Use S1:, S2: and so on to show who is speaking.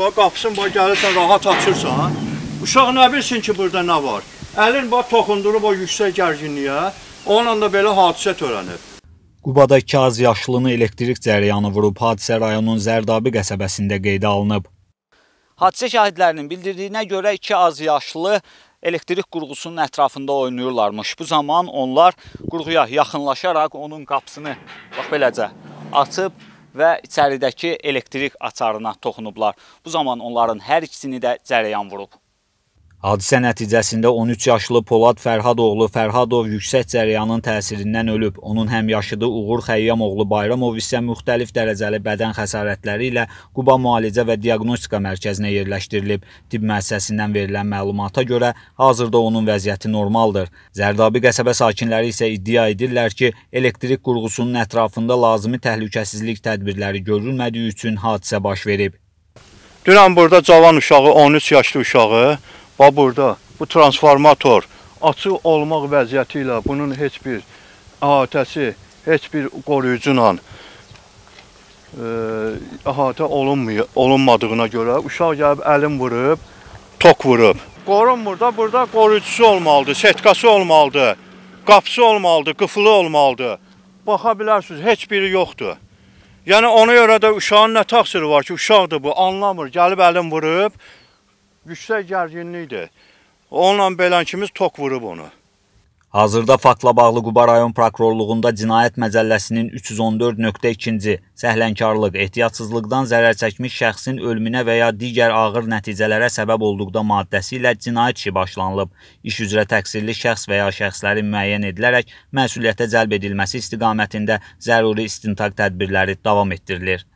S1: bax qapısın bax gəlirsən rahat açırsan. Uşaq nə bilsin ki, burada nə var? Əlin bax toxundurub o yüksək gərginliyə, onunla da belə hadisə törənib.
S2: Qubada 2 az yaşlını elektrik cərəyanı vurub, hadisə rayonun Zərdabi qəsəbəsində qeydə alınıb. Hadisə şahidlərinin bildirdiyinə görə 2 az yaşlı elektrik qurğusunun ətrafında oynayırlarmış. Bu zaman onlar qurğuya yaxınlaşaraq onun qapısını bax beləcə açıb və içəridəki elektrik açarına toxunublar. Bu zaman onların hər ikisini də cərəyan vurub. Hadisə nəticəsində 13 yaşlı Polad Fərhadoğlu Fərhadov yüksək cərəyanın təsirindən ölüb. Onun həmyaşıdı Uğur Xəyyamoğlu Bayramov isə müxtəlif dərəcəli bədən xəsarətləri ilə Quba Müalicə və Diaqnostika Mərkəzinə yerləşdirilib. Tibb müəssisəsindən verilən məlumata görə hazırda onun vəziyyəti normaldır. Zərdabi qəsəbə sakinləri isə iddia edirlər ki, elektrik qurğusunun ətrafında lazımi təhlükəsizlik tədbirləri görülmədiyi üçün hadisə baş verib.
S1: Dünən burada cavan uşağı, 13 yaşlı uşağı Bax burada bu transformator açıq olmaq vəziyyəti ilə bunun heç bir əhatəsi, heç bir qoruyucu ilə e, əhatə olunmuyor, olunmadığına görə uşaq gəlib əlin vurub, tok vurub. Qorun burada, burada qoruyucusu olmalıdır, setqası olmalıdır, qapısı olmalıdır, qıfılı olmalıdır. Baxa bilərsiniz, heç biri yoxdur. Yəni ona görə də uşağın nə təqsiri var ki, uşaqdır bu, anlamır, gəlib əlin vurub, yüksək gərginlikdir. Onunla belənkimiz tok vurub onu.
S2: Hazırda faktla bağlı Quba rayon prokurorluğunda Cinayət Məcəlləsinin 314.2-ci səhlənkarlıq, ehtiyatsızlıqdan zərər çəkmiş şəxsin ölümünə və ya digər ağır nəticələrə səbəb olduqda maddəsi ilə cinayət işi başlanılıb. İş üzrə təqsirli şəxs və ya şəxslərin müəyyən edilərək məsuliyyətə cəlb edilməsi istiqamətində zəruri istintaq tədbirləri davam etdirilir.